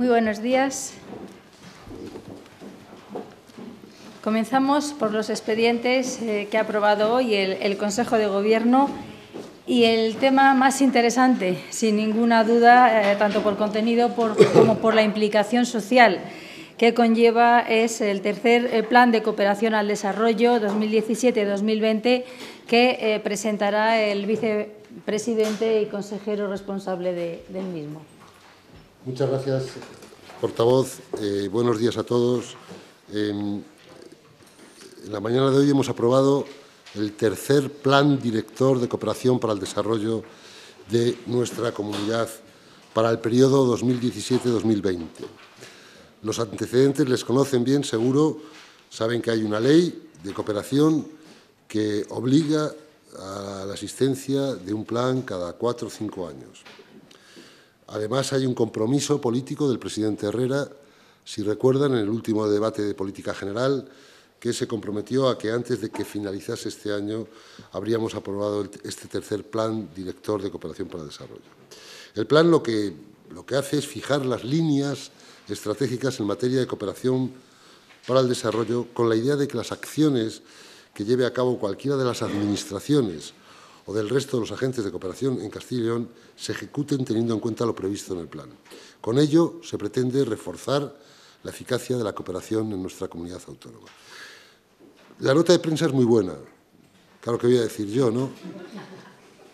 Muy buenos días. Comenzamos por los expedientes eh, que ha aprobado hoy el, Consejo de Gobierno y el tema más interesante, sin ninguna duda, eh, tanto por contenido como por la implicación social que conlleva es el tercer eh, plan de cooperación al desarrollo 2017-2020 que presentará el vicepresidente y consejero responsable del mismo. Muchas gracias, portavoz. Eh, buenos días a todos. en la mañana de hoy hemos aprobado el tercer plan director de cooperación para el desarrollo de nuestra comunidad para el periodo 2017-2020. Los antecedentes les conocen bien, seguro, saben que hay una ley de cooperación que obliga a la asistencia de un plan cada cuatro o cinco años. Además, hay un compromiso político del presidente Herrera, si recuerdan, en el último debate de política general, que se comprometió a que antes de que finalizase este año habríamos aprobado este tercer plan director de cooperación para el desarrollo. El plan lo que, lo que hace es fijar las líneas estratégicas en materia de cooperación para el desarrollo con la idea de que las acciones que lleve a cabo cualquiera de las administraciones o del resto de los agentes de cooperación en Castilla y León se ejecuten teniendo en cuenta lo previsto en el plan. Con ello se pretende reforzar la eficacia de la cooperación en nuestra comunidad autónoma. La nota de prensa es muy buena. Claro, ¿qué voy a decir yo, no?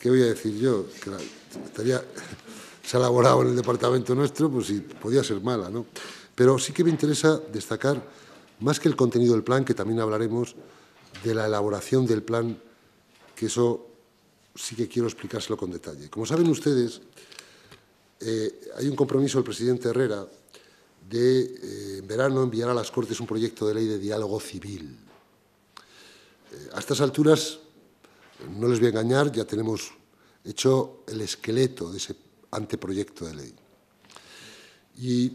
¿Qué voy a decir yo? se ha elaborado en el departamento nuestro, pues sí, podía ser mala, ¿no? Pero sí que me interesa destacar, más que el contenido del plan, que también hablaremos de la elaboración del plan, que eso sí que quiero explicárselo con detalle. Como saben ustedes, eh, hay un compromiso del presidente Herrera de, eh, en verano, enviar a las Cortes un proyecto de ley de diálogo civil. Eh, a estas alturas, no les voy a engañar, ya tenemos hecho el esqueleto de ese anteproyecto de ley. Y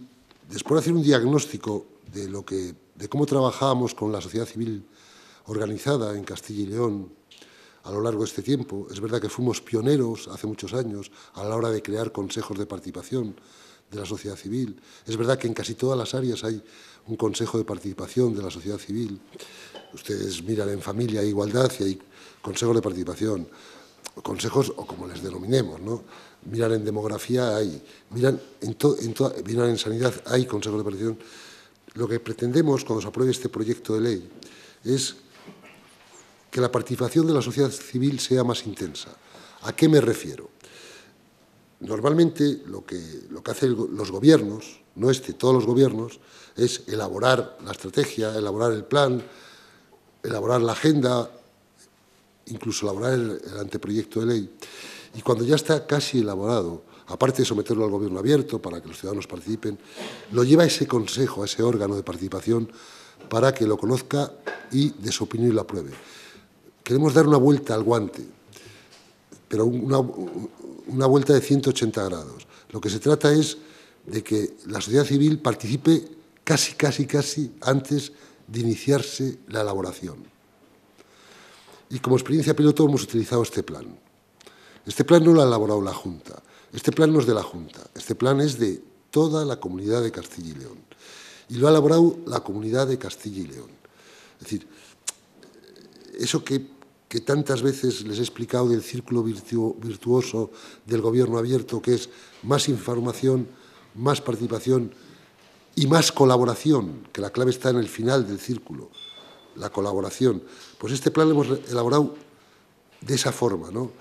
después de hacer un diagnóstico de, lo que, de cómo trabajábamos con la sociedad civil organizada en Castilla y León a lo largo de este tiempo. Es verdad que fuimos pioneros hace muchos años a la hora de crear consejos de participación de la sociedad civil. Es verdad que en casi todas las áreas hay un consejo de participación de la sociedad civil. Ustedes miran en familia, igualdad y hay consejos de participación. Consejos, o como les denominemos, ¿no? Miran en demografía, hay. Miran en, miran en sanidad, hay consejos de participación. Lo que pretendemos cuando se apruebe este proyecto de ley es que la participación de la sociedad civil sea más intensa. ¿A qué me refiero? Normalmente lo que, lo que hacen los gobiernos, no este, todos los gobiernos, es elaborar la estrategia, elaborar el plan, elaborar la agenda, incluso elaborar el, anteproyecto de ley. Y cuando ya está casi elaborado, aparte de someterlo al gobierno abierto para que los ciudadanos participen, lo lleva a ese consejo, a ese órgano de participación, para que lo conozca y de su opinión y lo apruebe. Queremos dar una vuelta al guante, pero una, vuelta de 180 grados. Lo que se trata es de que la sociedad civil participe casi, casi, casi antes de iniciarse la elaboración. Y como experiencia piloto hemos utilizado este plan. Este plan no lo ha elaborado la Junta. Este plan no es de la Junta. Este plan es de toda la comunidad de Castilla y León. Y lo ha elaborado la comunidad de Castilla y León. Es decir, eso que, tantas veces les he explicado del círculo virtuoso del gobierno abierto, que es más información, más participación y más colaboración, que la clave está en el final del círculo, la colaboración. Pues este plan lo hemos elaborado de esa forma, ¿no?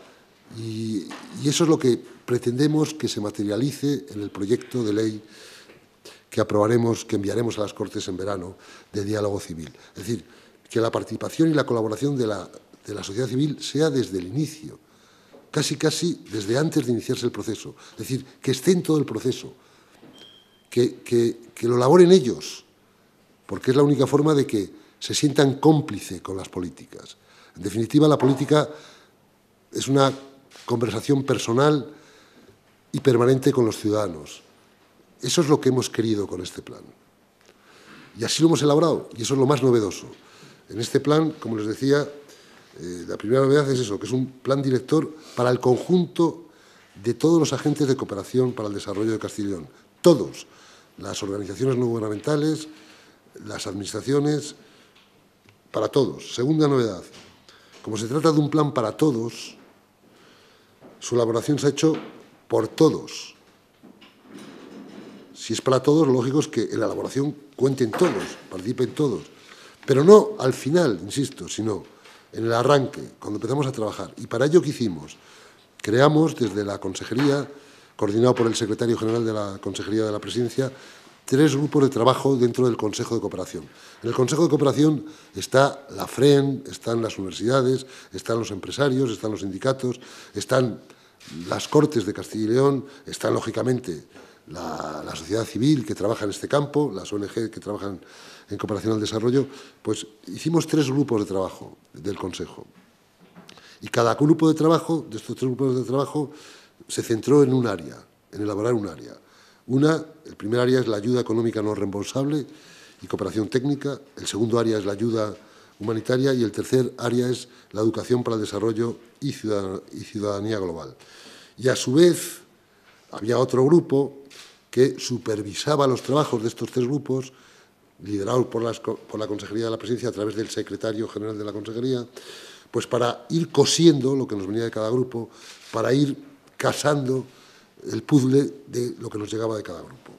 Y, y eso es lo que pretendemos que se materialice en el proyecto de ley que aprobaremos, que enviaremos a las Cortes en verano de diálogo civil. Es decir, que la participación y la colaboración de la, sociedad civil sea desde el inicio, casi casi desde antes de iniciarse el proceso. Es decir, que esté en todo el proceso, que, que, que lo laboren ellos, porque es la única forma de que se sientan cómplice con las políticas. En definitiva, la política es una conversación personal y permanente con los ciudadanos. Eso es lo que hemos querido con este plan. Y así lo hemos elaborado, y eso es lo más novedoso. En este plan, como les decía, eh, la primera novedad es eso, que es un plan director para el conjunto de todos los agentes de cooperación para el desarrollo de Castellón. Todos, las organizaciones no gubernamentales, las administraciones, para todos. Segunda novedad, como se trata de un plan para todos, su elaboración se ha hecho por todos. Si es para todos, lo lógico es que en la elaboración cuenten todos, participen todos. Pero no al final, insisto, sino en el arranque, cuando empezamos a trabajar. Y para ello, ¿qué hicimos? Creamos desde la Consejería, coordinado por el secretario general de la Consejería de la Presidencia, tres grupos de trabajo dentro del Consejo de Cooperación. En el Consejo de Cooperación está la FREN, están las universidades, están los empresarios, están los sindicatos, están las Cortes de Castilla y León, están, lógicamente, la, sociedad civil que trabaja en este campo, las ONG que trabajan en cooperación al desarrollo, pues hicimos tres grupos de trabajo del Consejo. Y cada grupo de trabajo, de estos tres grupos de trabajo, se centró en un área, en elaborar un área. Una, el primer área es la ayuda económica no reembolsable y cooperación técnica, el segundo área es la ayuda humanitaria y el tercer área es la educación para el desarrollo y ciudadanía global. Y a su vez había otro grupo que supervisaba los trabajos de estos tres grupos, liderados por, la Consejería de la Presidencia a través del secretario general de la Consejería, pues para ir cosiendo lo que nos venía de cada grupo, para ir casando el puzzle de lo que nos llegaba de cada grupo.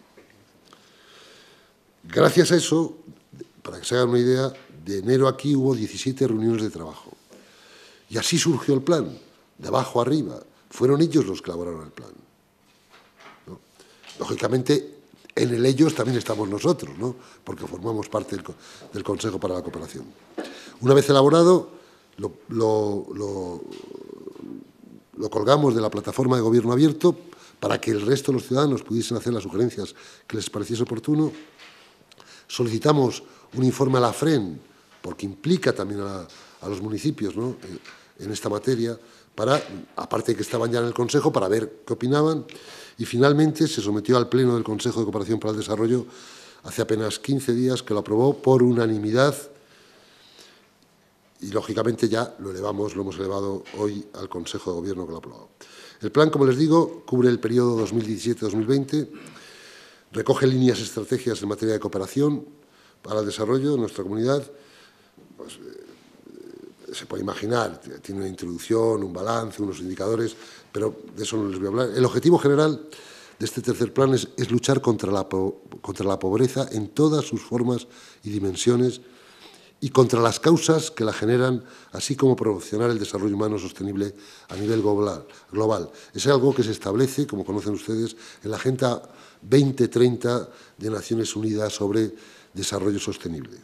Gracias a eso, para que se hagan una idea, de enero aquí hubo 17 reuniones de trabajo. Y así surgió el plan, de abajo arriba. Fueron ellos los que elaboraron el plan. Lógicamente, en el ellos también estamos nosotros, ¿no? porque formamos parte del, Consejo para la Cooperación. Una vez elaborado, lo, colgamos de la plataforma de gobierno abierto para que el resto de los ciudadanos pudiesen hacer las sugerencias que les pareciese oportuno. Solicitamos un informe a la FREN, porque implica también a, los municipios eh, en esta materia, para, aparte de que estaban ya en el Consejo, para ver qué opinaban y finalmente se sometió al Pleno del Consejo de Cooperación para el Desarrollo hace apenas 15 días, que lo aprobó por unanimidad y, lógicamente, ya lo elevamos, lo hemos elevado hoy al Consejo de Gobierno que lo ha aprobado. El plan, como les digo, cubre el periodo 2017-2020, recoge líneas estrategias en materia de cooperación para el desarrollo de nuestra comunidad. Pues, eh, se puede imaginar, tiene una introducción, un balance, unos indicadores, pero de eso no les voy a hablar. El objetivo general de este tercer plan es, luchar contra la, pobreza en todas sus formas y dimensiones y contra las causas que la generan, así como promocionar el desarrollo humano sostenible a nivel global. Es algo que se establece, como conocen ustedes, en la Agenda 2030 de Naciones Unidas sobre Desarrollo Sostenible.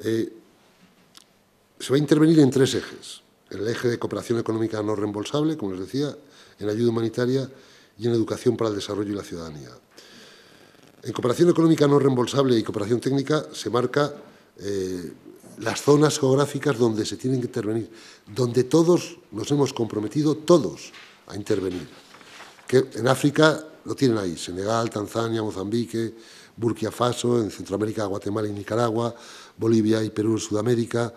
Eh, se va a intervenir en tres ejes el eje de cooperación económica no reembolsable, como les decía, en ayuda humanitaria y en educación para el desarrollo y la ciudadanía. En cooperación económica no reembolsable y cooperación técnica se marca eh, las zonas geográficas donde se tienen que intervenir, donde todos nos hemos comprometido, todos, a intervenir. Que en África lo tienen ahí, Senegal, Tanzania, Mozambique, Burkina Faso, en Centroamérica, Guatemala y Nicaragua, Bolivia y Perú, Sudamérica,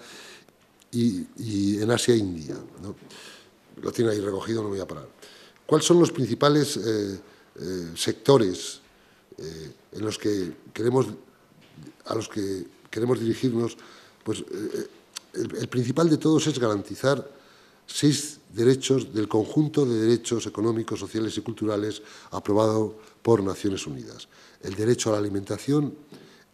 y, en Asia e India. ¿no? Lo tiene ahí recogido, no voy a parar. ¿Cuáles son los principales eh, eh, sectores eh, en los que queremos, a los que queremos dirigirnos? Pues el, el, principal de todos es garantizar seis derechos del conjunto de derechos económicos, sociales y culturales aprobado por Naciones Unidas. El derecho a la alimentación,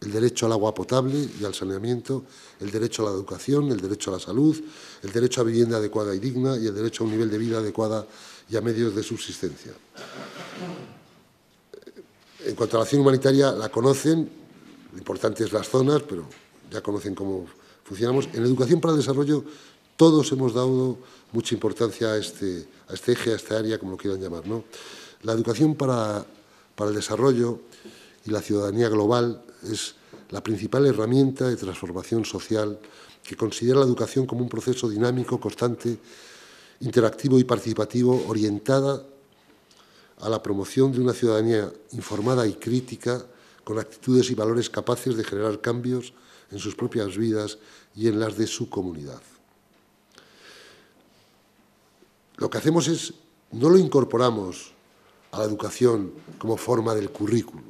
el derecho al agua potable y al saneamiento, el derecho a la educación, el derecho a la salud, el derecho a vivienda adecuada y digna y el derecho a un nivel de vida adecuada y a medios de subsistencia. En cuanto a la acción humanitaria, la conocen, lo importante es las zonas, pero ya conocen cómo funcionamos. En educación para el desarrollo todos hemos dado mucha importancia a este, a este eje, a esta área, como lo quieran llamar. La educación para, para el desarrollo la ciudadanía global es la principal herramienta de transformación social que considera la educación como un proceso dinámico, constante, interactivo y participativo, orientada a la promoción de una ciudadanía informada y crítica, con actitudes y valores capaces de generar cambios en sus propias vidas y en las de su comunidad. Lo que hacemos es, no lo incorporamos a la educación como forma del currículum,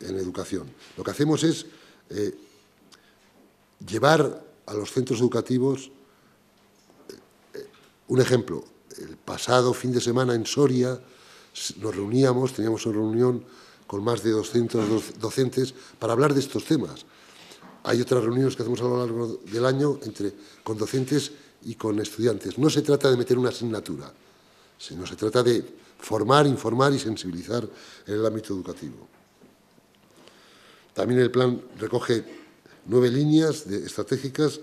en educación. Lo que hacemos es eh, llevar a los centros educativos, eh, un ejemplo, el pasado fin de semana en Soria nos reuníamos, teníamos una reunión con más de 200 docentes para hablar de estos temas. Hay otras reuniones que hacemos a lo largo del año entre, con docentes y con estudiantes. No se trata de meter una asignatura, sino se trata de formar, informar y sensibilizar en el ámbito educativo. También el plan recoge nueve líneas estratégicas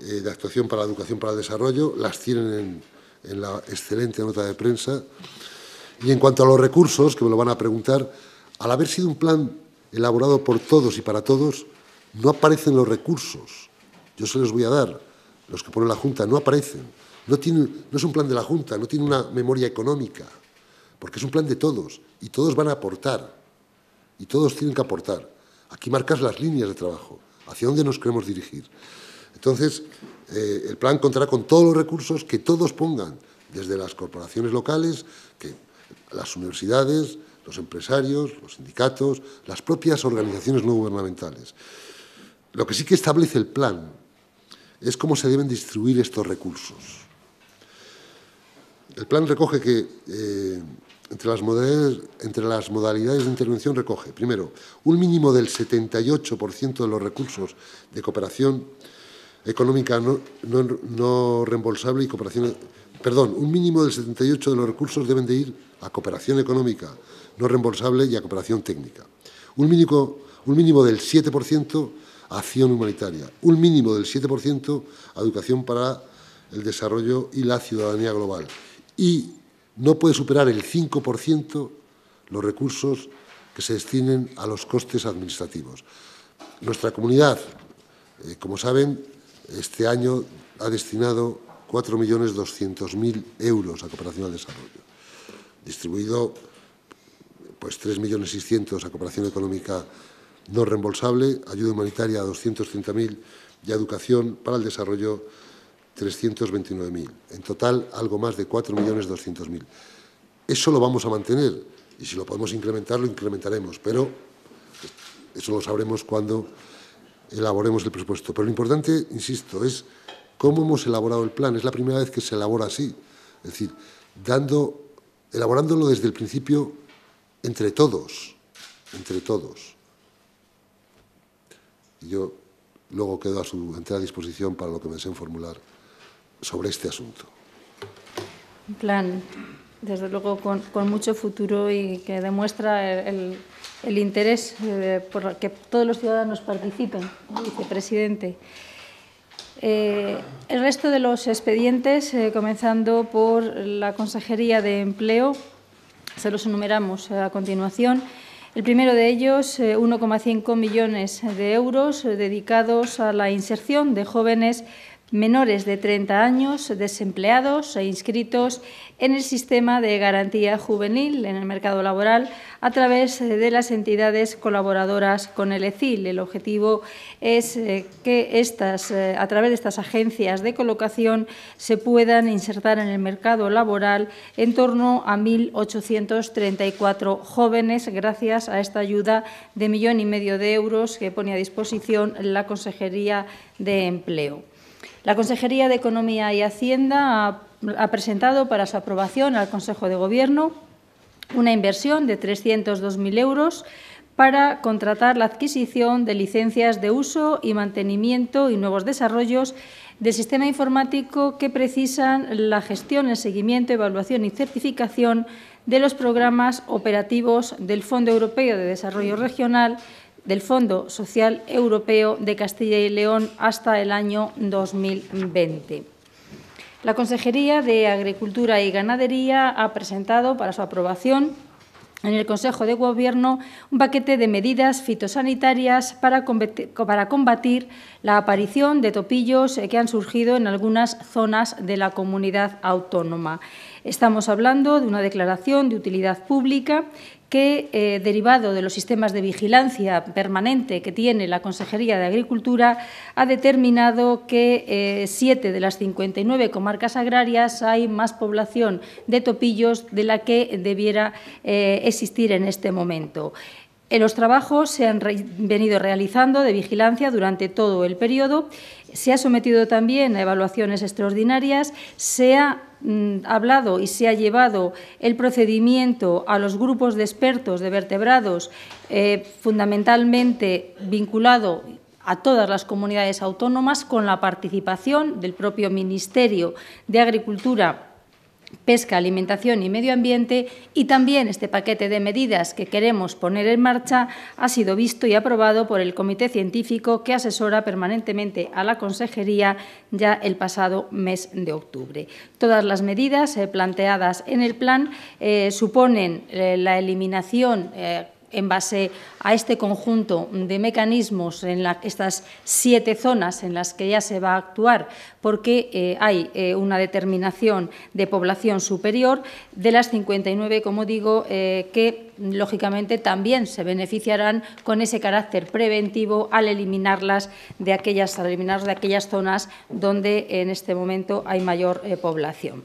eh, de actuación para la educación para el desarrollo, las tienen en, la excelente nota de prensa. Y en cuanto a los recursos, que me lo van a preguntar, al haber sido un plan elaborado por todos y para todos, no aparecen los recursos. Yo se los voy a dar, los que pone la Junta, no aparecen. no es un plan de la Junta, no tiene una memoria económica, porque es un plan de todos y todos van a aportar y todos tienen que aportar. Aquí marcas las líneas de trabajo, hacia dónde nos queremos dirigir. Entonces, eh, el plan contará con todos los recursos que todos pongan, desde las corporaciones locales, las universidades, los empresarios, los sindicatos, las propias organizaciones no gubernamentales. Lo que sí que establece el plan es cómo se deben distribuir estos recursos. El plan recoge que eh, entre las, modalidades, de intervención recoge, primero, un mínimo del 78% de los recursos de cooperación económica no, reembolsable y cooperación... Perdón, un mínimo del 78% de los recursos deben de ir a cooperación económica no reembolsable y a cooperación técnica. Un mínimo, un mínimo del 7% a acción humanitaria. Un mínimo del 7% a educación para el desarrollo y la ciudadanía global. Y no puede superar el 5% los recursos que se destinen a los costes administrativos. Nuestra comunidad, eh, como saben, este año ha destinado 4.200.000 euros a cooperación al desarrollo, distribuido pues 3.600.000 a cooperación económica no reembolsable, ayuda humanitaria a 230.000 y educación para el desarrollo 329.000. En total, algo más de 4.200.000. Eso lo vamos a mantener y si lo podemos incrementar, lo incrementaremos, pero eso lo sabremos cuando elaboremos el presupuesto. Pero lo importante, insisto, es cómo hemos elaborado el plan. Es la primera vez que se elabora así. Es decir, dando, elaborándolo desde el principio entre todos, entre todos. Y yo luego quedo a su entera disposición para lo que me deseen formular sobre este asunto? Un plan, desde luego, con, mucho futuro y que demuestra el, interés eh, por que todos los ciudadanos participen, ...dice Presidente. Eh, el resto de los expedientes, eh, comenzando por la Consejería de Empleo, se los enumeramos a continuación. El primero de ellos, 1,5 millones de euros dedicados a la inserción de jóvenes menores de 30 años desempleados e inscritos en el sistema de garantía juvenil en el mercado laboral a través de las entidades colaboradoras con el ECIL. El objetivo es eh, que estas, eh, a través de estas agencias de colocación se puedan insertar en el mercado laboral en torno a 1.834 jóvenes gracias a esta ayuda de millón y medio de euros que pone a disposición la Consejería de Empleo. La Consejería de Economía y Hacienda ha, presentado para su aprobación al Consejo de Gobierno una inversión de 302.000 euros para contratar la adquisición de licencias de uso y mantenimiento y nuevos desarrollos del sistema informático que precisan la gestión, el seguimiento, evaluación y certificación de los programas operativos del Fondo Europeo de Desarrollo Regional, del Fondo Social Europeo de Castilla y León hasta el año 2020. La Consejería de Agricultura y Ganadería ha presentado para su aprobación en el Consejo de Gobierno un paquete de medidas fitosanitarias para combatir, la aparición de topillos que han surgido en algunas zonas de la comunidad autónoma. Estamos hablando de una declaración de utilidad pública que, eh, derivado de los sistemas de vigilancia permanente que tiene la Consejería de Agricultura, ha determinado que eh, siete de las 59 comarcas agrarias hay más población de topillos de la que debiera eh, existir en este momento. Eh, los trabajos se han venido realizando de vigilancia durante todo el periodo, se ha sometido también a evaluaciones extraordinarias, se ha mm, hablado y se ha llevado el procedimiento a los grupos de expertos de vertebrados, eh, fundamentalmente vinculado a todas las comunidades autónomas con la participación del propio Ministerio de Agricultura pesca, alimentación y medio ambiente y también este paquete de medidas que queremos poner en marcha ha sido visto y aprobado por el Comité Científico que asesora permanentemente a la Consejería ya el pasado mes de octubre. Todas las medidas eh, planteadas en el plan eh, suponen eh, la eliminación en base a este conjunto de mecanismos en estas siete zonas en las que ya se va a actuar, porque eh, hay eh, una determinación de población superior de las 59, como digo, eh, que lógicamente también se beneficiarán con ese carácter preventivo al eliminarlas de aquellas, eliminar de aquellas zonas donde en este momento hay mayor población.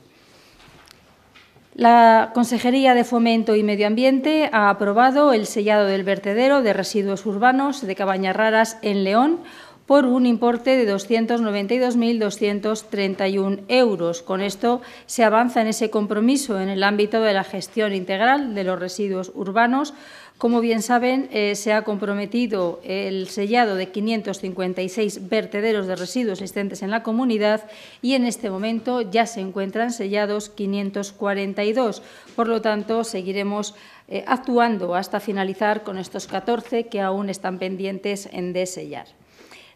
La Consejería de Fomento y Medio Ambiente ha aprobado el sellado del vertedero de residuos urbanos de Cabañas Raras en León por un importe de 292.231 euros. Con esto se avanza en ese compromiso en el ámbito de la gestión integral de los residuos urbanos como bien saben, eh, se ha comprometido el sellado de 556 vertederos de residuos existentes en la comunidad y en este momento ya se encuentran sellados 542. Por lo tanto, seguiremos eh, actuando hasta finalizar con estos 14 que aún están pendientes en sellar.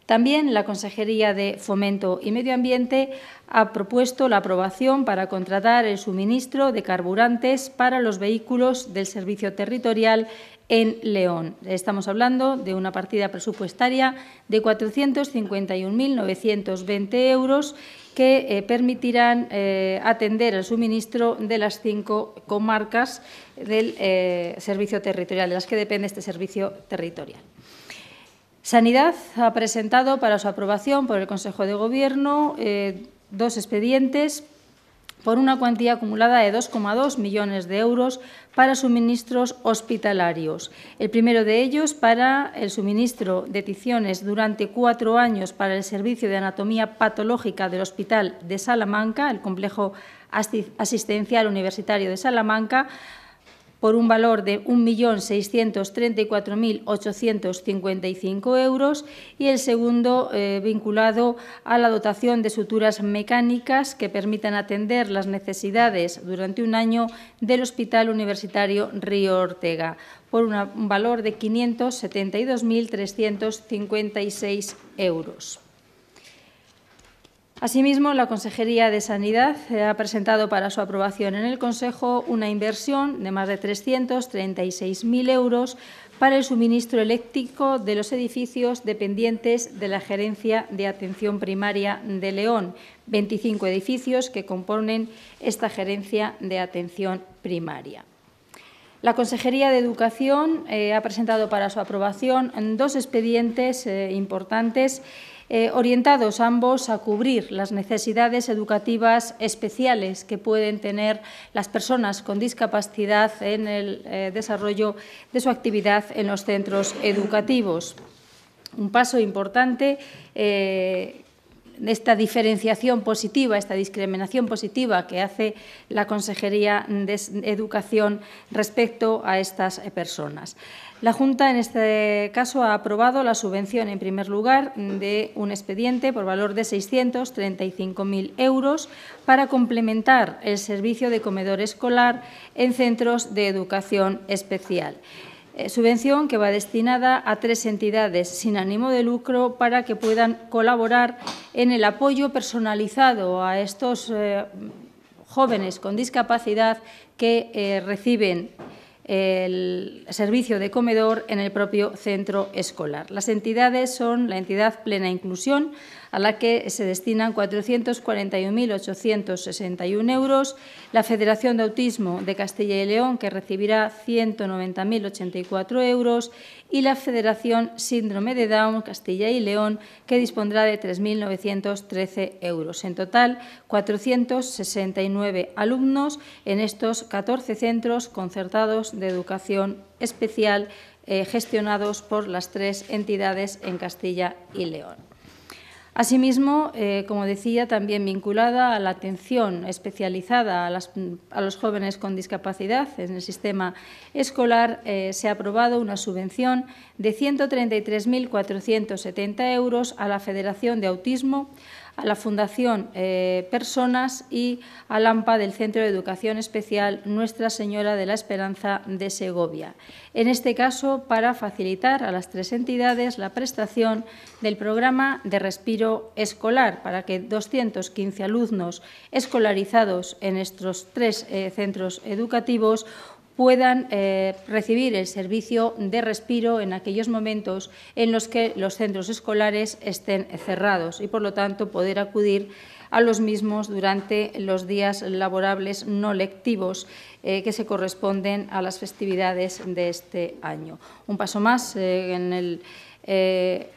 También la Consejería de Fomento y Medio Ambiente ha propuesto la aprobación para contratar el suministro de carburantes para los vehículos del Servicio Territorial en León. Estamos hablando de una partida presupuestaria de 451.920 euros que eh, permitirán eh, atender el suministro de las cinco comarcas del eh, servicio territorial, de las que depende este servicio territorial. Sanidad ha presentado para su aprobación por el Consejo de Gobierno eh, dos expedientes por una cuantía acumulada de 2,2 millones de euros para suministros hospitalarios. El primero de ellos para el suministro de ticiones durante cuatro años para el servicio de anatomía patológica del Hospital de Salamanca, el complejo asistencial universitario de Salamanca, por un valor de 1.634.855 euros y el segundo eh, vinculado a la dotación de suturas mecánicas que permitan atender las necesidades durante un año del Hospital Universitario Río Ortega, por un valor de 572.356 euros. Asimismo, la Consejería de Sanidad ha presentado para su aprobación en el Consejo una inversión de más de 336.000 euros para el suministro eléctrico de los edificios dependientes de la Gerencia de Atención Primaria de León, 25 edificios que componen esta Gerencia de Atención Primaria. La Consejería de Educación eh, ha presentado para su aprobación dos expedientes eh, importantes eh, orientados ambos a cubrir las necesidades educativas especiales que pueden tener las personas con discapacidad en el eh, desarrollo de su actividad en los centros educativos. Un paso importante eh, esta diferenciación positiva, esta discriminación positiva que hace la Consejería de Educación respecto a estas eh, personas. La Junta, en este caso, ha aprobado la subvención, en primer lugar, de un expediente por valor de 635.000 euros para complementar el servicio de comedor escolar en centros de educación especial. Eh, subvención que va destinada a tres entidades sin ánimo de lucro para que puedan colaborar en el apoyo personalizado a estos eh, jóvenes con discapacidad que eh, reciben el servicio de comedor en el propio centro escolar. Las entidades son la entidad Plena Inclusión, a la que se destinan 441.861 euros, la Federación de Autismo de Castilla y León, que recibirá 190.084 euros, y la Federación Síndrome de Down Castilla y León, que dispondrá de 3.913 euros. En total, 469 alumnos en estos 14 centros concertados de educación especial eh, gestionados por las tres entidades en Castilla y León. Asimismo, eh, como decía, también vinculada a la atención especializada a, los jóvenes con discapacidad en el sistema escolar, eh, se ha aprobado una subvención de 133.470 euros a la Federación de Autismo a la Fundación eh, Personas y a AMPA del Centro de Educación Especial Nuestra Señora de la Esperanza de Segovia. En este caso, para facilitar a las tres entidades la prestación del programa de respiro escolar, para que 215 alumnos escolarizados en estos tres eh, centros educativos puedan eh, recibir el servicio de respiro en aquellos momentos en los que los centros escolares estén cerrados y, por lo tanto, poder acudir a los mismos durante los días laborables no lectivos eh, que se corresponden a las festividades de este año. Un paso más eh, en, el, en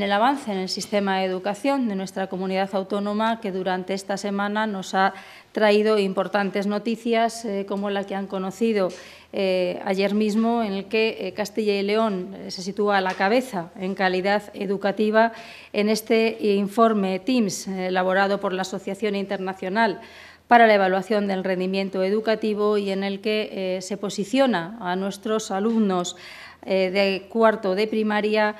el avance en el sistema de educación de nuestra comunidad autónoma que durante esta semana nos ha traído importantes noticias eh, como la que han conocido eh, ayer mismo, en el que eh, Castilla y León se sitúa a la cabeza en calidad educativa en este informe TIMS elaborado por la Asociación Internacional para la evaluación del rendimiento educativo y en el que se posiciona a nuestros alumnos de cuarto de primaria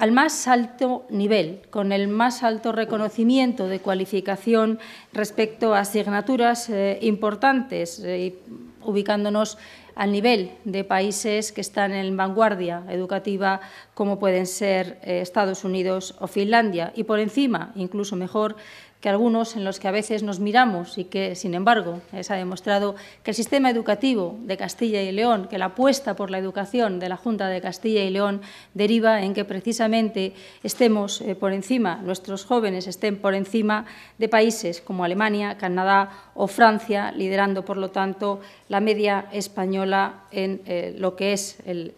al más alto nivel, con el más alto reconocimiento de cualificación respecto a asignaturas eh, importantes, eh, ubicándonos al nivel de países que están en vanguardia educativa, como pueden ser eh, Estados Unidos o Finlandia, y por encima, incluso mejor, que algunos en los que a veces nos miramos y que, sin embargo, eh, se ha demostrado que el sistema educativo de Castilla y León, que la apuesta por la educación de la Junta de Castilla y León deriva en que precisamente estemos eh, por encima, nuestros jóvenes estén por encima de países como Alemania, Canadá o Francia, liderando, por lo tanto, la media española en eh, lo que es el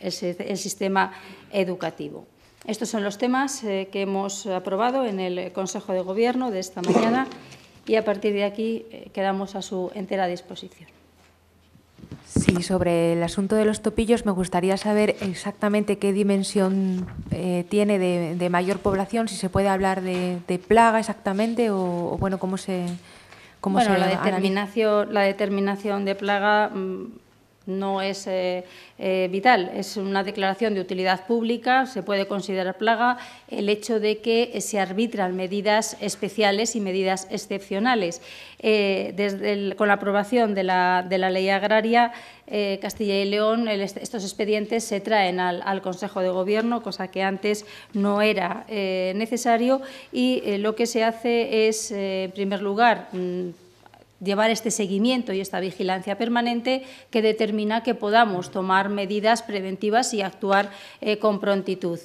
sistema educativo. Estos son los temas eh, que hemos aprobado en el Consejo de Gobierno de esta mañana y a partir de aquí eh, quedamos a su entera disposición. Sí, sobre el asunto de los topillos me gustaría saber exactamente qué dimensión eh, tiene de, mayor población, si se puede hablar de, plaga exactamente o, bueno, cómo se... Cómo bueno, la, determinación, la determinación de plaga... Mm, no es eh, eh, vital, es una declaración de utilidad pública, se puede considerar plaga el hecho de que se arbitran medidas especiales y medidas excepcionales. Eh, desde con la aprobación de la, ley agraria, Castilla y León, estos expedientes se traen al, al, Consejo de Gobierno, cosa que antes no era necesario, y lo que se hace es, en primer lugar, mm, llevar este seguimiento y esta vigilancia permanente que determina que podamos tomar medidas preventivas y actuar eh, con prontitud.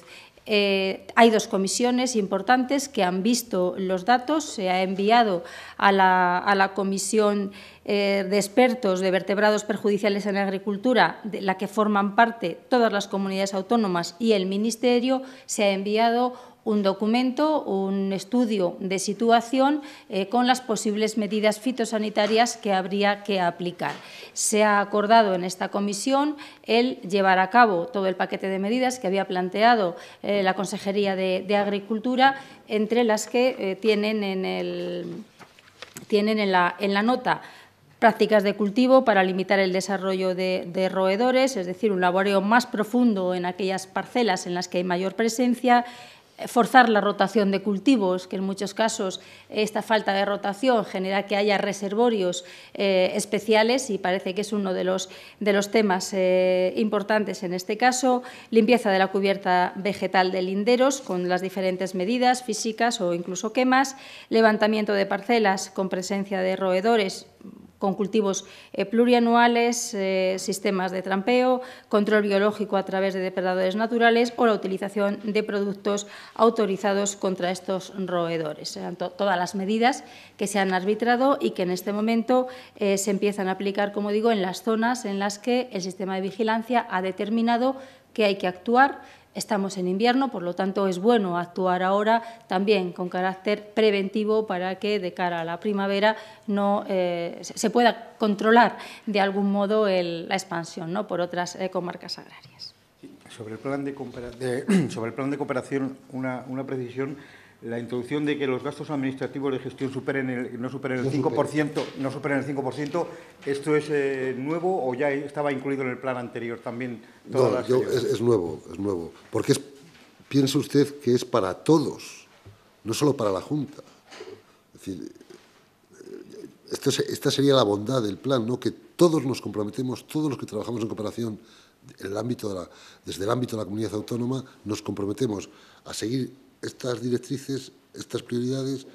Eh, hay dos comisiones importantes que han visto los datos. Se ha enviado a la, comisión eh, de expertos de vertebrados perjudiciales en agricultura, de la que forman parte todas las comunidades autónomas y el Ministerio, se ha enviado un documento, un estudio de situación eh, con las posibles medidas fitosanitarias que habría que aplicar. Se ha acordado en esta comisión el llevar a cabo todo el paquete de medidas que había planteado eh, la Consejería de, Agricultura, entre las que eh, tienen, en, la, nota prácticas de cultivo para limitar el desarrollo de, de, roedores, es decir, un laboreo más profundo en aquellas parcelas en las que hay mayor presencia, forzar la rotación de cultivos, que en muchos casos esta falta de rotación genera que haya reservorios eh, especiales y parece que es uno de los, de los temas eh, importantes en este caso, limpieza de la cubierta vegetal de linderos con las diferentes medidas físicas o incluso quemas, levantamiento de parcelas con presencia de roedores con cultivos eh, plurianuales, eh, sistemas de trampeo, control biológico a través de depredadores naturales o la utilización de productos autorizados contra estos roedores. todas las medidas que se han arbitrado y que en este momento eh, se empiezan a aplicar, como digo, en las zonas en las que el sistema de vigilancia ha determinado que hay que actuar Estamos en invierno, por lo tanto es bueno actuar ahora también con carácter preventivo para que de cara a la primavera no eh, se pueda controlar de algún modo la expansión ¿no? por otras eh, comarcas agrarias. sobre, el plan de, sobre el plan de cooperación, una, una precisión la introducción de que los gastos administrativos de gestión superen el, no superen el 5%, no superen el 5%, ¿esto es eh, nuevo o ya estaba incluido en el plan anterior también? No, es, nuevo, es nuevo. Porque es, piensa usted que es para todos, no solo para la Junta. Es decir, eh, esta sería la bondad del plan, ¿no? que todos nos comprometemos, todos los que trabajamos en cooperación en el ámbito de la, desde el ámbito de la comunidad autónoma, nos comprometemos a seguir estas directrices, estas prioridades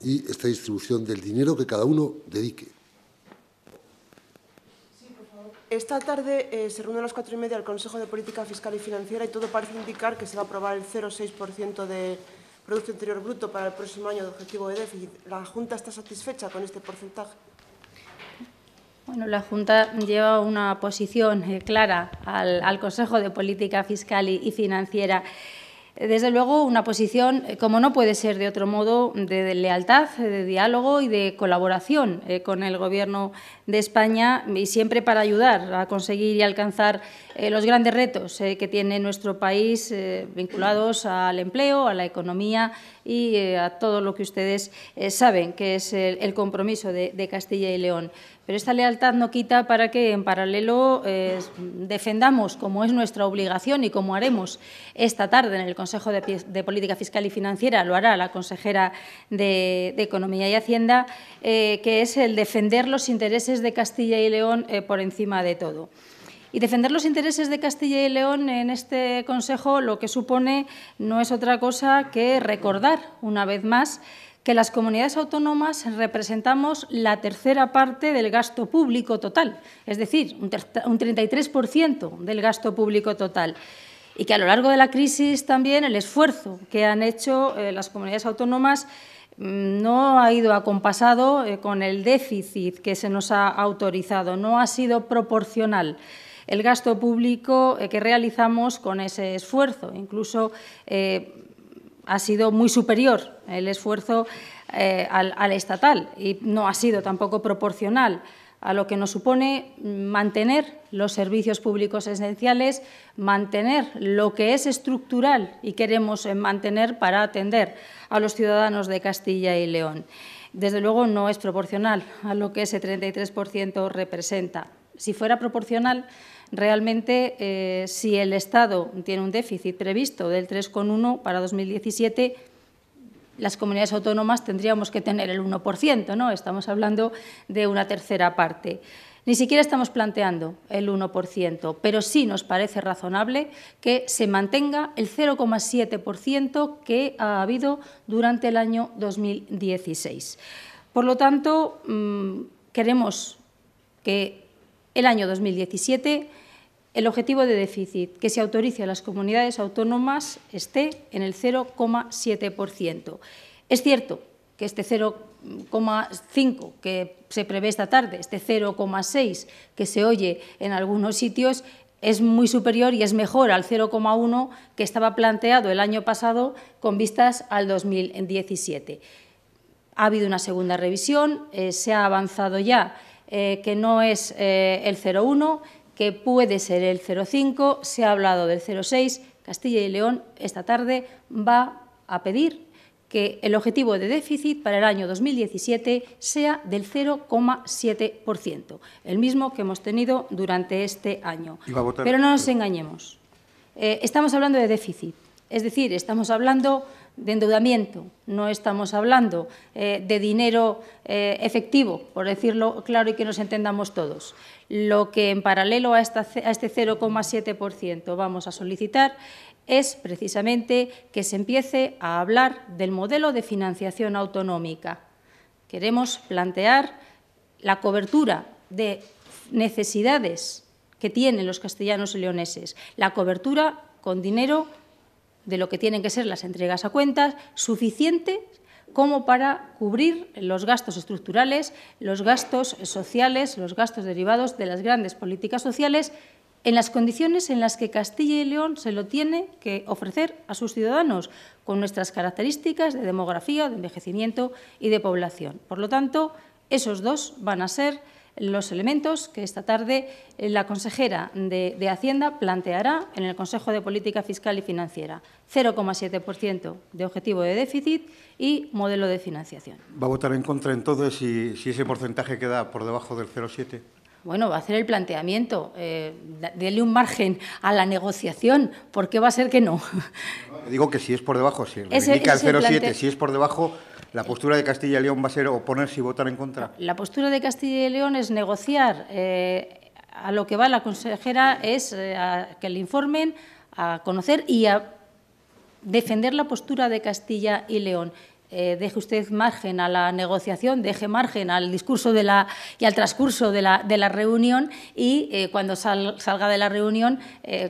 y esta distribución del dinero que cada uno dedique. Esta tarde eh, se reúne a las cuatro y media el Consejo de Política Fiscal y Financiera y todo parece indicar que se va a aprobar el 0,6% de Producto Interior Bruto para el próximo año de objetivo de déficit. ¿La Junta está satisfecha con este porcentaje? Bueno, la Junta lleva una posición eh, clara al, Consejo de Política Fiscal y Financiera desde luego una posición, eh, como no puede ser de otro modo, de, lealtad, de diálogo y de colaboración eh, con el Gobierno de España y siempre para ayudar a conseguir y alcanzar eh, los grandes retos eh, que tiene nuestro país eh, vinculados al empleo, a la economía y a todo lo que ustedes saben que es el, compromiso de, Castilla y León. Pero esta lealtad no quita para que en paralelo defendamos, como es nuestra obligación y como haremos esta tarde en el Consejo de, Política Fiscal y Financiera, lo hará la consejera de, de Economía y Hacienda, que es el defender los intereses de Castilla y León eh, por encima de todo. Y defender los intereses de Castilla y León en este Consejo lo que supone no es otra cosa que recordar, una vez más, que las comunidades autónomas representamos la tercera parte del gasto público total, es decir, un, 33% del gasto público total y que a lo largo de la crisis también el esfuerzo que han hecho eh, las comunidades autónomas Mm, no ha ido acompasado eh, con el déficit que se nos ha autorizado, no ha sido proporcional el gasto público eh, que realizamos con ese esfuerzo. Incluso eh, ha sido muy superior el esfuerzo al estatal y no ha sido tampoco proporcional a lo que nos supone mantener los servicios públicos esenciales, mantener lo que es estructural y queremos eh, mantener para atender a los ciudadanos de Castilla y León. Desde luego no es proporcional a lo que ese 33% representa. Si fuera proporcional, realmente eh, si el Estado tiene un déficit previsto del 3,1 para 2017, las comunidades autónomas tendríamos que tener el 1%, ¿no? Estamos hablando de una tercera parte. Ni siquiera estamos planteando el 1%, pero sí nos parece razonable que se mantenga el 0,7% que ha habido durante el año 2016. Por lo tanto, mm, queremos que el año 2017 el objetivo de déficit que se autorice a las comunidades autónomas esté en el 0,7%. Es cierto que este 0,5 que se prevé esta tarde, este 0,6 que se oye en algunos sitios, es muy superior y es mejor al 0,1 que estaba planteado el año pasado con vistas al 2017. Ha habido una segunda revisión, eh, se ha avanzado ya eh, que no es eh, el 0,1, que puede ser el 0,5, se ha hablado del 0,6, Castilla y León esta tarde va a pedir que el objetivo de déficit para el año 2017 sea del 0,7%, el mismo que hemos tenido durante este año. Pero no nos engañemos, eh, estamos hablando de déficit, es decir, estamos hablando de endeudamiento, no estamos hablando eh, de dinero eh, efectivo, por decirlo claro y que nos entendamos todos. Lo que en paralelo a, a este 0,7% vamos a solicitar es precisamente que se empiece a hablar del modelo de financiación autonómica. Queremos plantear la cobertura de necesidades que tienen los castellanos y leoneses, la cobertura con dinero de lo que tienen que ser las entregas a cuentas, suficientes como para cubrir los gastos estructurales, los gastos sociales, los gastos derivados de las grandes políticas sociales, en las condiciones en las que Castilla y León se lo tiene que ofrecer a sus ciudadanos, con nuestras características de demografía, de envejecimiento y de población. Por lo tanto, esos dos van a ser los elementos que esta tarde eh, la consejera de, Hacienda planteará en el Consejo de Política Fiscal y Financiera. 0,7% de objetivo de déficit y modelo de financiación. ¿Va a votar en contra entonces si, si ese porcentaje queda por debajo del 0,7%? bueno, va a hacer el planteamiento, eh, dele un margen a la negociación, ¿Por qué va a ser que no. Digo que si es por debajo, si indica el 0,7, si es por debajo, ¿La postura de Castilla y León va a ser oponerse y votar en contra? La postura de Castilla y León es negociar. Eh, a lo que va la consejera es eh, a que le informen, a conocer y a defender la postura de Castilla y León. Eh, deje usted margen a la negociación, deje margen al discurso de la, y al transcurso de la, reunión y cuando salga de la reunión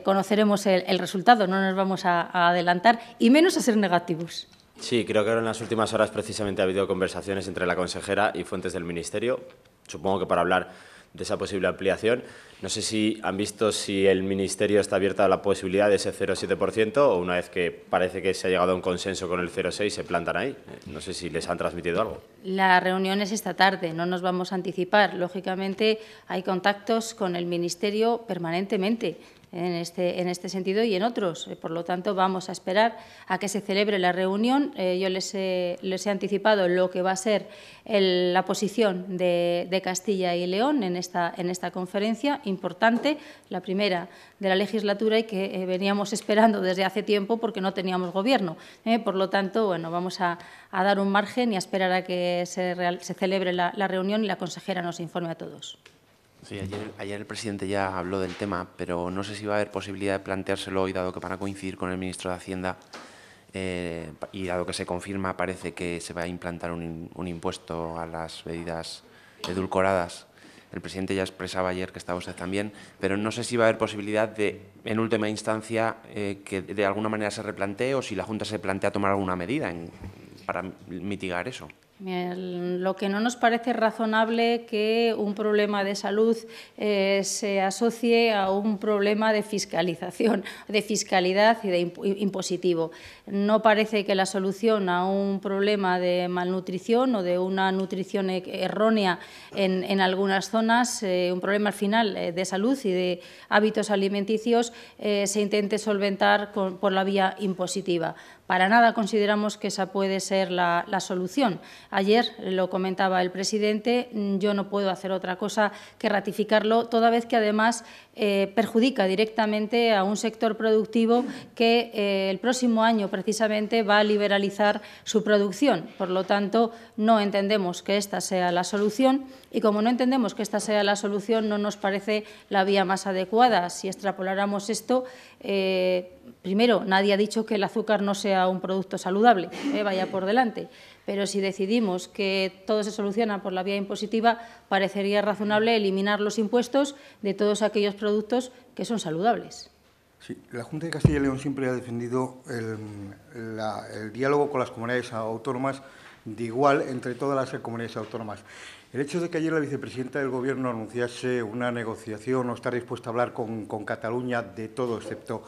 conoceremos el, resultado, no nos vamos a adelantar y menos a ser negativos. Sí, creo que ahora en las últimas horas precisamente ha habido conversaciones entre la consejera y fuentes del Ministerio, supongo que para hablar de esa posible ampliación. No sé si han visto si el Ministerio está abierta a la posibilidad de ese 0,7% o una vez que parece que se ha llegado a un consenso con el 0,6 se plantan ahí. Eh, no sé si les han transmitido algo. La reunión es esta tarde, no nos vamos a anticipar. Lógicamente hay contactos con el Ministerio permanentemente. Este, en este, sentido y en otros. Eh, por lo tanto, vamos a esperar a que se celebre la reunión. Eh, yo les he, les he, anticipado lo que va a ser la posición de, Castilla y León en esta, en esta conferencia importante, la primera de la legislatura y que eh, veníamos esperando desde hace tiempo porque no teníamos gobierno. por lo tanto, bueno, vamos a, dar un margen y a esperar a que se, celebre la reunión y la consejera nos informe a todos. Sí, ayer, el presidente ya habló del tema, pero no sé si va a haber posibilidad de planteárselo hoy, dado que van a coincidir con el ministro de Hacienda eh, y dado que se confirma, parece que se va a implantar un, impuesto a las medidas edulcoradas. El presidente ya expresaba ayer que estaba usted también, pero no sé si va a haber posibilidad de, en última instancia, eh, que de alguna manera se replantee o si la Junta se plantea tomar alguna medida para mitigar eso. Lo que no nos parece razonable que un problema de salud eh, se asocie a un problema de fiscalización, de fiscalidad y de impositivo. No parece que la solución a un problema de malnutrición o de una nutrición e-, errónea en, algunas zonas, eh, un problema al final eh, de salud y de hábitos alimenticios, se intente solventar por la vía impositiva. Para nada consideramos que esa puede ser la, solución. Ayer eh, lo comentaba el presidente, mm, yo no puedo hacer otra cosa que ratificarlo, toda vez que además eh, perjudica directamente a un sector productivo que eh, el próximo año precisamente va a liberalizar su producción. Por lo tanto, no entendemos que esta sea la solución y como no entendemos que esta sea la solución, no nos parece la vía más adecuada. Si extrapoláramos esto, primero, nadie ha dicho que el azúcar no sea un producto saludable, eh, vaya por delante. Pero si decidimos que todo se soluciona por la vía impositiva, parecería razonable eliminar los impuestos de todos aquellos productos que son saludables. Sí, la Junta de Castilla y León siempre ha defendido el, diálogo con las comunidades autónomas de igual entre todas las comunidades autónomas. El hecho de que ayer la vicepresidenta del Gobierno anunciase una negociación o estar dispuesta a hablar con Cataluña de todo, excepto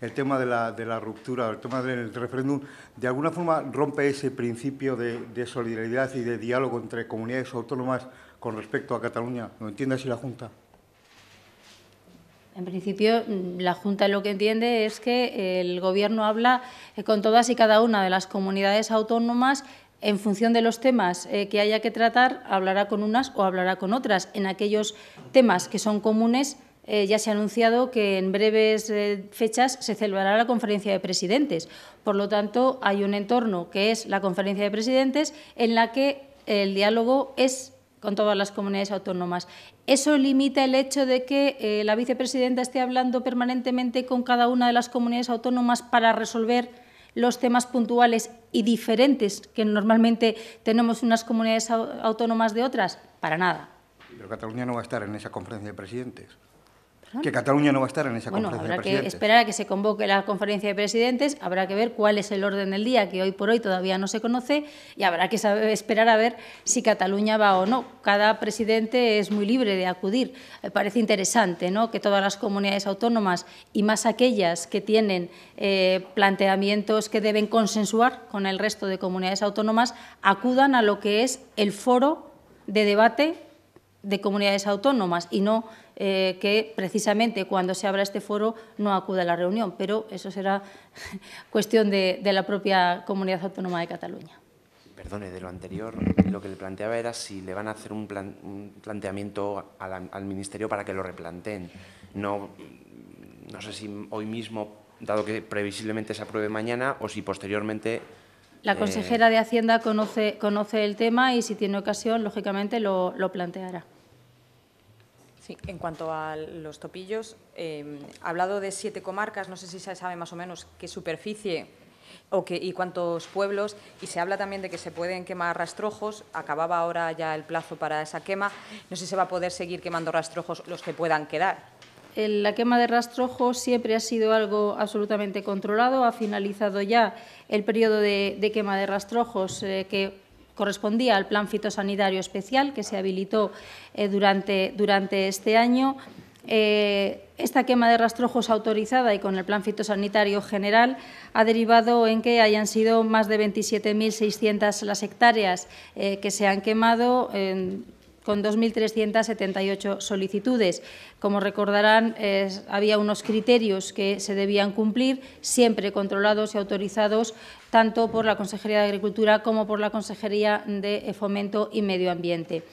el tema de la, de la ruptura, el tema del referéndum, de alguna forma rompe ese principio de, solidaridad y de diálogo entre comunidades autónomas con respecto a Cataluña. ¿Lo entiende así la Junta? En principio, mm, la Junta lo que entiende es que el Gobierno habla eh, con todas y cada una de las comunidades autónomas en función de los temas eh, que haya que tratar, hablará con unas o hablará con otras. En aquellos temas que son comunes, eh, ya se ha anunciado que en breves eh, fechas se celebrará la conferencia de presidentes. Por lo tanto, hay un entorno que es la conferencia de presidentes en la que el diálogo es con todas las comunidades autónomas. ¿Eso limita el hecho de que eh, la vicepresidenta esté hablando permanentemente con cada una de las comunidades autónomas para resolver los temas puntuales y diferentes que normalmente tenemos unas comunidades autónomas de otras? Para nada. Pero Cataluña no va a estar en esa conferencia de presidentes que Cataluña no va a estar en esa conferencia de presidentes. que esperar a que se convoque la conferencia de presidentes, habrá que ver cuál es el orden del día, que hoy por hoy todavía no se conoce, y habrá que esperar a ver si Cataluña va o no. Cada presidente es muy libre de acudir. Me eh, parece interesante ¿no? que todas las comunidades autónomas, y más aquellas que tienen eh, planteamientos que deben consensuar con el resto de comunidades autónomas, acudan a lo que es el foro de debate de comunidades autónomas y no eh, que precisamente cuando se abra este foro no acuda a la reunión, pero eso será cuestión de, la propia comunidad autónoma de Cataluña. Perdone, de lo anterior, lo que le planteaba era si le van a hacer un, planteamiento al, Ministerio para que lo replanteen. No, no sé si hoy mismo, dado que previsiblemente se apruebe mañana, o si posteriormente la eh, consejera de Hacienda conoce, conoce el tema y si tiene ocasión, lógicamente, lo, planteará. en cuanto a los topillos, em, ha hablado de siete comarcas, no sé si se sabe más o menos qué superficie o qué, y cuántos pueblos, y se habla también de que se pueden quemar rastrojos, acababa ahora ya el plazo para esa quema, no sé si se va a poder seguir quemando rastrojos los que puedan quedar la quema de rastrojos siempre ha sido algo absolutamente controlado. Ha finalizado ya el periodo de, quema de rastrojos eh, que correspondía al plan fitosanitario especial que se habilitó eh, durante, durante este año. Eh, esta quema de rastrojos autorizada y con el plan fitosanitario general ha derivado en que hayan sido más de 27.600 las hectáreas que se han quemado con 2.378 solicitudes. Como recordarán, había unos criterios que se debían cumplir, siempre controlados y autorizados tanto por la Consejería de Agricultura como por la Consejería de Fomento y Medio Ambiente.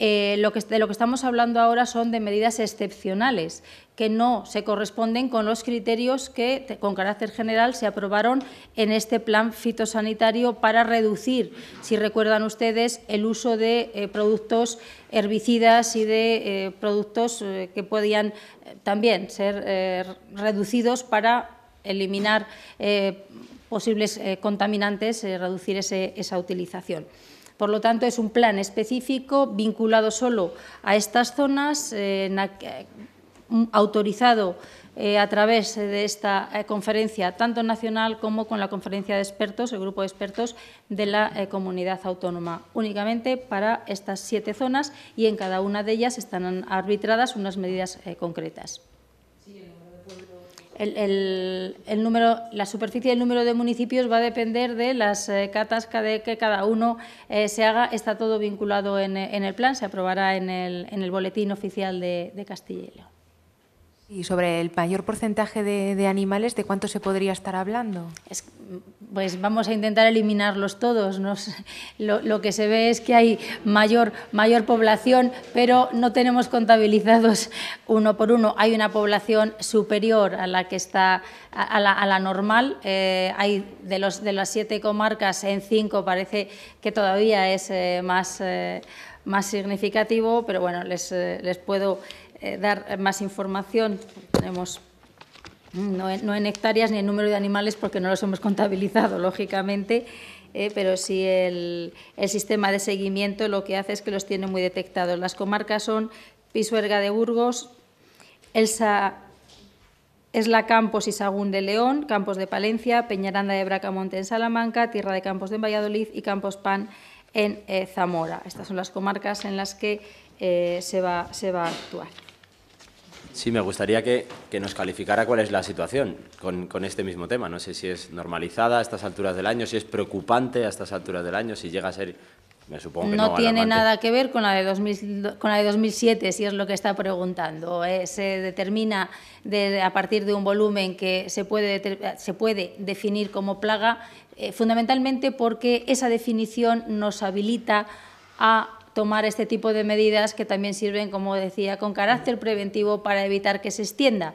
Eh, de lo que estamos hablando ahora son de medidas excepcionales que no se corresponden con los criterios que, con carácter general, se aprobaron en este plan fitosanitario para reducir, si recuerdan ustedes, el uso de eh, productos herbicidas y de eh, productos eh, que podían también ser reducidos para eliminar posibles contaminantes, reducir esa utilización. Por lo tanto, es un plan específico vinculado solo a estas zonas, autorizado eh, a través de esta eh, conferencia, tanto nacional como con la conferencia de expertos, el grupo de expertos de la eh, comunidad autónoma, únicamente para estas siete zonas y en cada una de ellas están arbitradas unas medidas concretas. la superficie del número de municipios va a depender de las catas que cada uno se haga. Está todo vinculado en, el plan, se aprobará en el, boletín oficial de, de Castilla y León. ¿Y sobre el mayor porcentaje de, animales, de cuánto se podría estar hablando? pues vamos a intentar eliminarlos todos. lo, que se ve es que hay mayor, mayor población, pero no tenemos contabilizados uno por uno. Hay una población superior a la que está a la, normal. Eh, hay de, los, de las siete comarcas, en cinco parece que todavía es eh, más, eh, más significativo, pero bueno, les, les puedo eh, dar más información. Tenemos mm, no en, hectáreas ni en número de animales porque no los hemos contabilizado, lógicamente, eh, pero sí el, sistema de seguimiento lo que hace es que los tiene muy detectados. Las comarcas son Pisuerga de Burgos, Elsa, la Campos y Sagún de León, Campos de Palencia, Peñaranda de Bracamonte en Salamanca, Tierra de Campos de Valladolid y Campos Pan en eh, Zamora. Estas son las comarcas en las que se va a actuar. Sí, me gustaría que, nos calificara cuál es la situación con, este mismo tema. No sé si es normalizada a estas alturas del año, si es preocupante a estas alturas del año, si llega a ser... Me supongo que no, no tiene nada que ver con la, de de 2007, si es lo que está preguntando. Eh, se determina a partir de un volumen que se puede, se puede definir como plaga, eh, fundamentalmente porque esa definición nos habilita a tomar este tipo de medidas que también sirven, como decía, con carácter preventivo para evitar que se extienda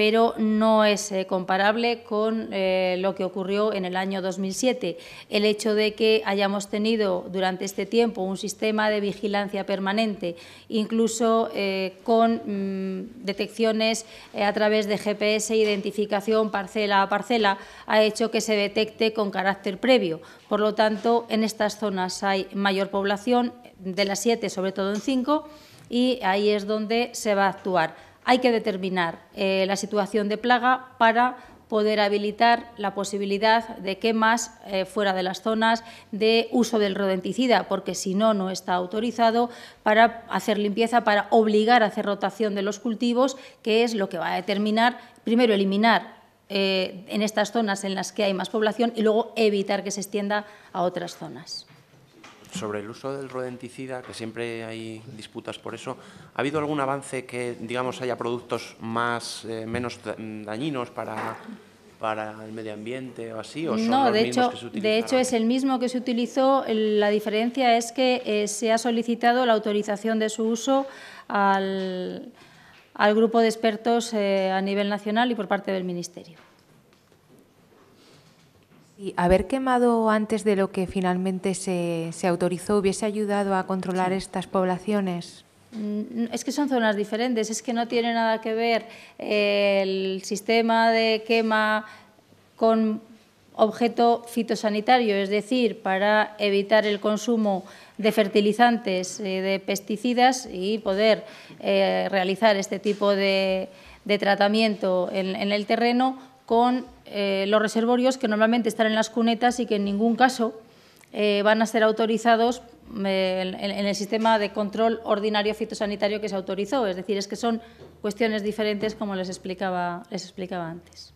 pero no es eh, comparable con eh, lo que ocurrió en el año 2007. El hecho de que hayamos tenido durante este tiempo un sistema de vigilancia permanente, incluso eh, con mm, detecciones a través de GPS, e identificación parcela a parcela, ha hecho que se detecte con carácter previo. Por lo tanto, en estas zonas hay mayor población, de las siete, sobre todo en cinco, y ahí es donde se va a actuar hay que determinar eh, la situación de plaga para poder habilitar la posibilidad de quemas eh, fuera de las zonas de uso del rodenticida, porque si no, no está autorizado para hacer limpieza, para obligar a hacer rotación de los cultivos, que es lo que va a determinar, primero, eliminar eh, en estas zonas en las que hay más población y luego evitar que se extienda a otras zonas sobre el uso del rodenticida, que siempre hay disputas por eso, ¿ha habido algún avance que, digamos, haya productos más eh, menos dañinos para, para el medio ambiente o así? no, de, hecho, de hecho es el mismo que se utilizó. La diferencia es que eh, se ha solicitado la autorización de su uso al, grupo de expertos eh, a nivel nacional y por parte del Ministerio. ¿Y haber quemado antes de lo que finalmente se, autorizó hubiese ayudado a controlar estas poblaciones? Mm, es que son zonas diferentes, es que no tiene nada que ver eh, el sistema de quema con objeto fitosanitario, es decir, para evitar el consumo de fertilizantes, eh, de pesticidas y poder eh, realizar este tipo de, tratamiento en, el terreno con eh, los reservorios que normalmente están en las cunetas y que en ningún caso eh, van a ser autorizados eh, en, el sistema de control ordinario fitosanitario que se autorizó. Es decir, es que son cuestiones diferentes como les explicaba, les explicaba antes.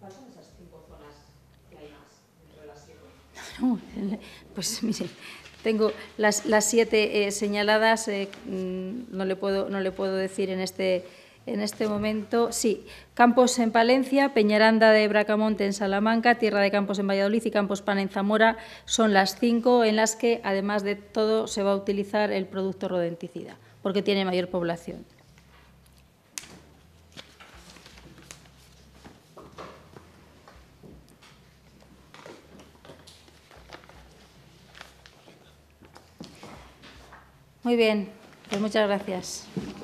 ¿Cuáles son esas cinco zonas que hay más de las siete? pues mire, tengo las, siete señaladas, mm, no, le puedo, no le puedo decir en este en este momento, sí, Campos en Palencia, Peñaranda de Bracamonte en Salamanca, Tierra de Campos en Valladolid y Campos Pan en Zamora son las cinco en las que, además de todo, se va a utilizar el producto rodenticida, porque tiene mayor población. Muy bien, pues muchas gracias.